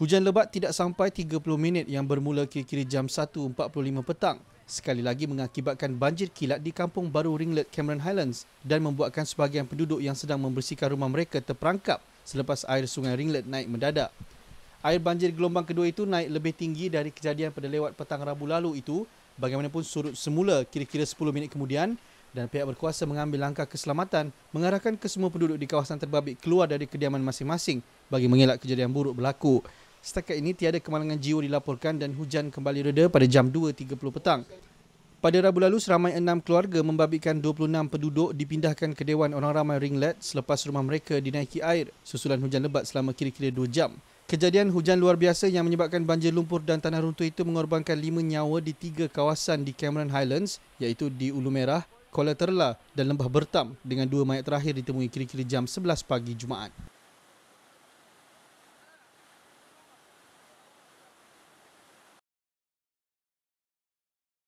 Hujan lebat tidak sampai 30 minit yang bermula kira-kira jam 1.45 petang sekali lagi mengakibatkan banjir kilat di kampung baru Ringlet Cameron Highlands dan membuatkan sebahagian penduduk yang sedang membersihkan rumah mereka terperangkap selepas air sungai Ringlet naik mendadak. Air banjir gelombang kedua itu naik lebih tinggi dari kejadian pada lewat petang Rabu lalu itu bagaimanapun surut semula kira-kira 10 minit kemudian dan pihak berkuasa mengambil langkah keselamatan mengarahkan ke semua penduduk di kawasan terbabit keluar dari kediaman masing-masing bagi mengelak kejadian buruk berlaku. Setakat ini tiada kemalangan jiwa dilaporkan dan hujan kembali reda pada jam 2.30 petang. Pada Rabu lalu, seramai enam keluarga membabitkan 26 penduduk dipindahkan ke Dewan Orang Ramai Ringlet selepas rumah mereka dinaiki air susulan hujan lebat selama kira-kira 2 jam. Kejadian hujan luar biasa yang menyebabkan banjir lumpur dan tanah runtuh itu mengorbankan lima nyawa di tiga kawasan di Cameron Highlands iaitu di Ulu Merah, Kuala Terla dan Lembah Bertam dengan dua mayat terakhir ditemui kira-kira jam 11 pagi Jumaat.